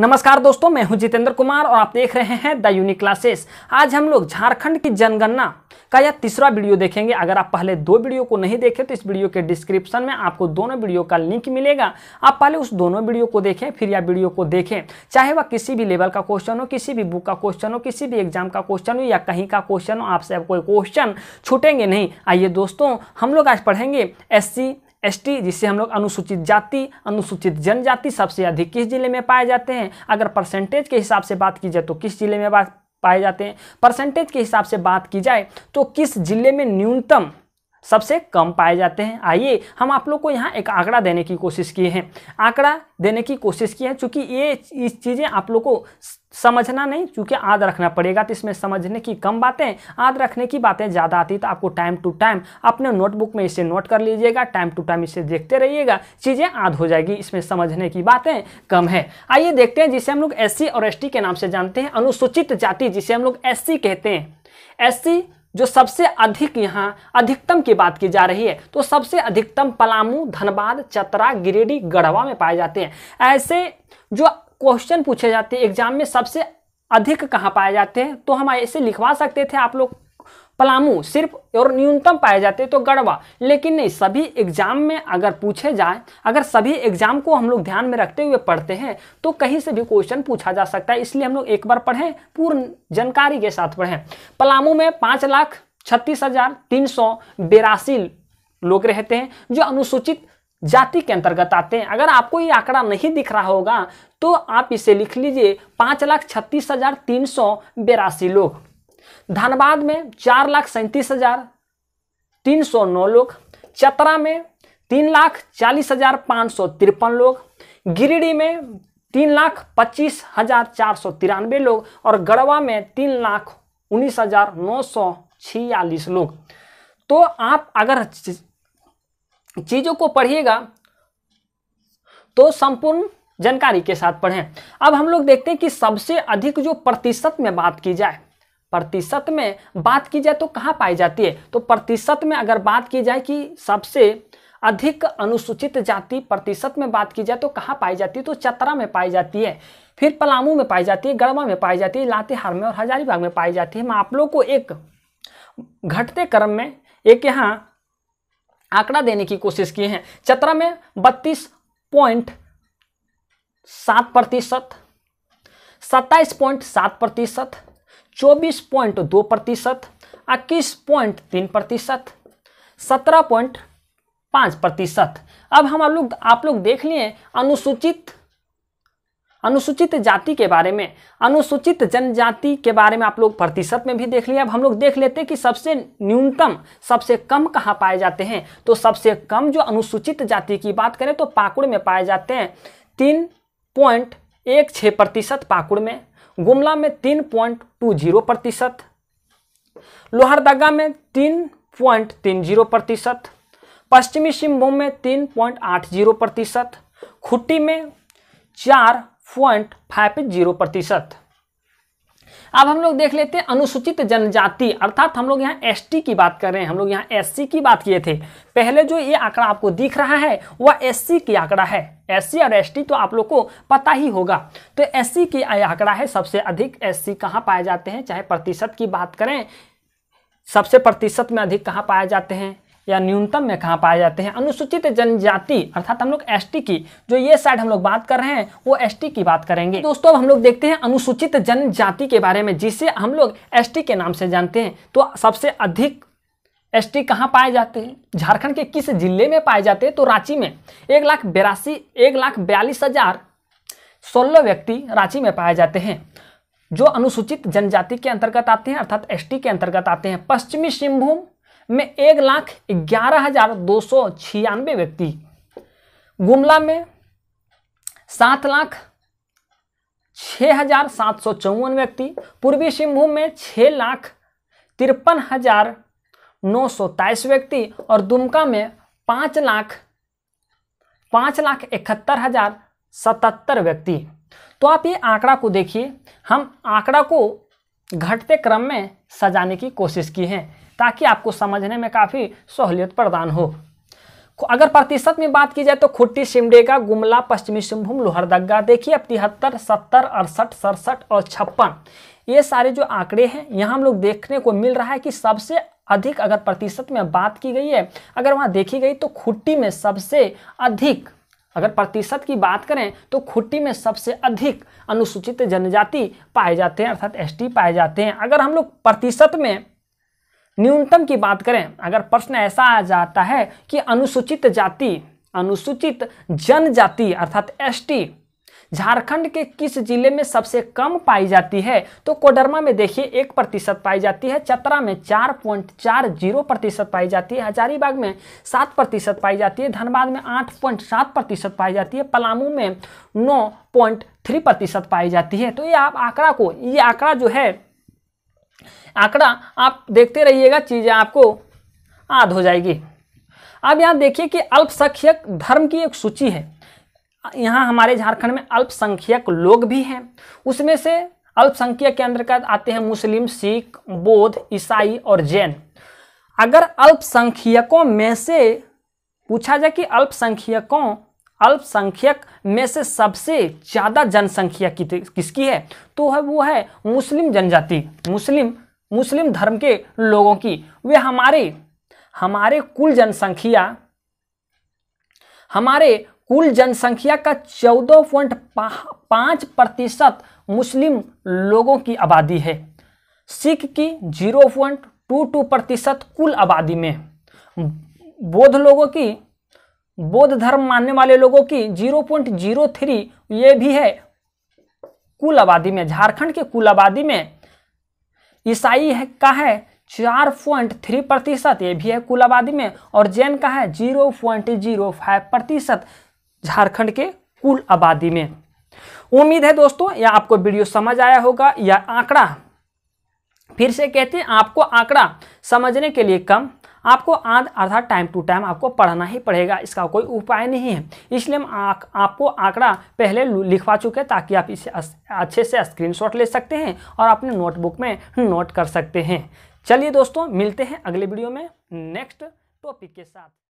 नमस्कार दोस्तों मैं हूं जितेंद्र कुमार और आप देख रहे हैं द यूनिक क्लासेस आज हम लोग झारखंड की जनगणना का यह तीसरा वीडियो देखेंगे अगर आप पहले दो वीडियो को नहीं देखे तो इस वीडियो के डिस्क्रिप्शन में आपको दोनों वीडियो का लिंक मिलेगा आप पहले उस दोनों वीडियो को देखें फिर यह वीडियो को देखें चाहे वह किसी भी लेवल का क्वेश्चन हो किसी भी बुक का क्वेश्चन हो किसी भी एग्जाम का क्वेश्चन हो या कहीं का क्वेश्चन हो आपसे कोई क्वेश्चन छूटेंगे नहीं आइए दोस्तों हम लोग आज पढ़ेंगे एस सी एसटी जिससे हम लोग अनुसूचित जाति अनुसूचित जनजाति सबसे अधिक किस जिले में पाए जाते हैं अगर परसेंटेज के हिसाब से बात की जाए तो किस जिले में पाए जाते हैं परसेंटेज के हिसाब से बात की जाए तो किस जिले में न्यूनतम सबसे कम पाए जाते हैं आइए हम आप लोग को यहाँ एक आंकड़ा देने की कोशिश किए हैं आंकड़ा देने की कोशिश की है चूँकि ये इस चीज़ें आप लोग को समझना नहीं चूँकि याद रखना पड़ेगा तो इसमें समझने की कम बातें याद रखने की बातें ज़्यादा आती तो आपको टाइम टू टाइम अपने नोटबुक में इसे नोट कर लीजिएगा टाइम टू टाइम इसे देखते रहिएगा चीज़ें याद हो जाएगी इसमें समझने की बातें कम है आइए देखते हैं जिसे हम लोग एस और एस के नाम से जानते हैं अनुसूचित जाति जिसे हम लोग एस कहते हैं एस जो सबसे अधिक यहाँ अधिकतम की बात की जा रही है तो सबसे अधिकतम पलामू धनबाद चतरा गिरिडीह गढ़वा में पाए जाते हैं ऐसे जो क्वेश्चन पूछे जाते हैं एग्जाम में सबसे अधिक कहाँ पाए जाते हैं तो हम ऐसे लिखवा सकते थे आप लोग पलामू सिर्फ और न्यूनतम पाए जाते तो गढ़वा लेकिन नहीं सभी एग्जाम में अगर पूछे जाए अगर सभी एग्जाम को हम लोग ध्यान में रखते हुए पढ़ते हैं तो कहीं से भी क्वेश्चन पूछा जा सकता है इसलिए हम लोग एक बार पढ़ें पूर्ण जानकारी के साथ पढ़ें पलामू में पाँच लाख छत्तीस हजार तीन सौ बेरासी लोग रहते हैं जो अनुसूचित जाति के अंतर्गत आते हैं अगर आपको ये आंकड़ा नहीं दिख रहा होगा तो आप इसे लिख लीजिए पाँच लाख छत्तीस हजार तीन सौ बेरासी लोग धनबाद में चार लाख सैंतीस हजार तीन सौ नौ लोग चतरा में तीन लाख चालीस हजार पाँच सौ तिरपन लोग गिरिडीह में तीन लाख पच्चीस हजार चार सौ तिरानवे लोग और गढ़वा में तीन लाख उन्नीस हजार नौ सौ छियालीस लोग तो आप अगर चीज़ों को पढ़िएगा तो संपूर्ण जानकारी के साथ पढ़ें अब हम लोग देखते हैं कि सबसे अधिक जो प्रतिशत में बात की जाए प्रतिशत में बात की जाए तो कहाँ पाई जाती है तो प्रतिशत में अगर बात की जाए कि सबसे अधिक अनुसूचित जाति प्रतिशत में बात की जाए तो कहाँ पाई जाती है तो चतरा में पाई जाती है फिर पलामू में पाई जाती है गढ़वा में पाई जाती है लातेहार में और हजारीबाग में पाई जाती है मैं आप लोग को एक घटते क्रम में एक यहाँ आंकड़ा देने की कोशिश की है चतरा में बत्तीस पॉइंट सात प्रतिशत सत्ताईस पॉइंट सात प्रतिशत चौबीस पॉइंट दो प्रतिशत इक्कीस पॉइंट तीन प्रतिशत सत्रह पॉइंट पाँच प्रतिशत अब हम आप लोग आप लोग देख लिए अनुसूचित अनुसूचित जाति के बारे में अनुसूचित जनजाति के बारे में आप लोग प्रतिशत में भी देख लिया अब हम लोग देख लेते हैं कि सबसे न्यूनतम सबसे कम कहाँ पाए जाते हैं तो सबसे कम जो अनुसूचित जाति की बात करें तो पाकुड़ में पाए जाते हैं तीन पॉइंट एक छः प्रतिशत पाकुड़ में गुमला में तीन पॉइंट टू जीरो प्रतिशत लोहरदगा में तीन पॉइंट तीन जीरो प्रतिशत पश्चिमी सिंहभूम में तीन पॉइंट आठ जीरो प्रतिशत खुट्टी में चार पॉइंट फाइव जीरो प्रतिशत अब हम लोग देख लेते हैं अनुसूचित जनजाति अर्थात हम लोग यहाँ एस की बात कर रहे हैं हम लोग यहाँ एस की बात किए थे पहले जो ये आंकड़ा आपको दिख रहा है वह एस की आंकड़ा है एस और एस तो आप लोग को पता ही होगा तो सी की आंकड़ा है सबसे अधिक सी कहाँ पाए जाते हैं चाहे प्रतिशत की बात करें सबसे प्रतिशत में अधिक कहाँ पाए जाते हैं या न्यूनतम में कहाँ पाए जाते हैं अनुसूचित जनजाति अर्थात हम लोग एस की जो ये साइड हम लोग बात कर रहे हैं वो एस की बात करेंगे दोस्तों अब हम लोग देखते हैं अनुसूचित जनजाति के बारे में जिसे हम लोग एस के नाम से जानते हैं तो सबसे अधिक एस टी कहाँ पाए जाते हैं झारखंड के किस जिले में पाए जाते हैं तो रांची में एक लाख बेरासी एक लाख बयालीस हजार सोलह व्यक्ति रांची में पाए जाते हैं जो अनुसूचित जनजाति के अंतर्गत आते हैं अर्थात एस टी के अंतर्गत आते हैं पश्चिमी सिंहभूम में एक लाख ग्यारह हजार दो सौ छियानवे व्यक्ति गुमला में सात लाख छः हजार सात सौ चौवन व्यक्ति पूर्वी सिंहभूम में छः लाख तिरपन हजार नौ सौ तेईस व्यक्ति और दुमका में पाँच लाख पाँच लाख इकहत्तर हजार सतहत्तर व्यक्ति तो आप ये आंकड़ा को देखिए हम आंकड़ा को घटते क्रम में सजाने की कोशिश की है ताकि आपको समझने में काफ़ी सहूलियत प्रदान हो अगर प्रतिशत में बात की जाए तो खुट्टी सिमडेगा गुमला पश्चिमी सिंहभूम लोहरदगा देखिए अब तिहत्तर सत्तर अड़सठ सड़सठ और छप्पन ये सारे जो आंकड़े हैं यहाँ हम लोग देखने को मिल रहा है कि सबसे अधिक अगर प्रतिशत में बात की गई है अगर वहाँ देखी गई तो खुट्टी में सबसे अधिक अगर प्रतिशत की बात करें तो खुट्टी में सबसे अधिक अनुसूचित जनजाति पाए जाते हैं अर्थात एसटी पाए जाते हैं अगर हम लोग प्रतिशत में न्यूनतम की बात करें अगर प्रश्न ऐसा आ जाता है कि अनुसूचित जाति अनुसूचित जनजाति अर्थात एसटी झारखंड के किस जिले में सबसे कम पाई जाती है तो कोडरमा में देखिए एक प्रतिशत पाई जाती है चतरा में चार पॉइंट चार जीरो प्रतिशत पाई जाती है हजारीबाग में सात प्रतिशत पाई जाती है धनबाद में आठ पॉइंट सात प्रतिशत पाई जाती है पलामू में नौ पॉइंट थ्री प्रतिशत पाई जाती है तो ये आप आंकड़ा को ये आंकड़ा जो है आंकड़ा आप देखते रहिएगा चीज़ें आपको आद हो जाएगी अब यहाँ देखिए कि अल्पसंख्यक धर्म की एक सूची है यहाँ हमारे झारखंड में अल्पसंख्यक लोग भी हैं उसमें से अल्पसंख्यक के अंतर्गत आते हैं मुस्लिम सिख बौद्ध ईसाई और जैन अगर अल्पसंख्यकों में से पूछा जाए कि अल्पसंख्यकों अल्पसंख्यक में से सबसे ज़्यादा जनसंख्या किसकी है तो है वो है मुस्लिम जनजाति मुस्लिम मुस्लिम धर्म के लोगों की वे हमारे हमारे कुल जनसंख्या हमारे कुल जनसंख्या का चौदह पॉइंट पाँच प्रतिशत मुस्लिम लोगों की आबादी है सिख की जीरो पॉइंट टू टू प्रतिशत कुल आबादी में बौद्ध लोगों की बौद्ध धर्म मानने वाले लोगों की जीरो पॉइंट जीरो थ्री ये भी है कुल आबादी में झारखंड के कुल आबादी में ईसाई है का है चार पॉइंट थ्री प्रतिशत ये भी है कुल आबादी में और जैन का है जीरो पॉइंट जीरो फाइव प्रतिशत झारखंड के कुल आबादी में उम्मीद है दोस्तों या आपको वीडियो समझ आया होगा या आंकड़ा फिर से कहते हैं आपको आंकड़ा समझने के लिए कम आपको आधा आधा टाइम टू टाइम आपको पढ़ना ही पड़ेगा इसका कोई उपाय नहीं है इसलिए हम आक, आपको आंकड़ा पहले लिखवा चुके हैं ताकि आप इसे अच्छे से स्क्रीनशॉट ले सकते हैं और अपने नोटबुक में नोट कर सकते हैं चलिए दोस्तों मिलते हैं अगले वीडियो में नेक्स्ट टॉपिक के साथ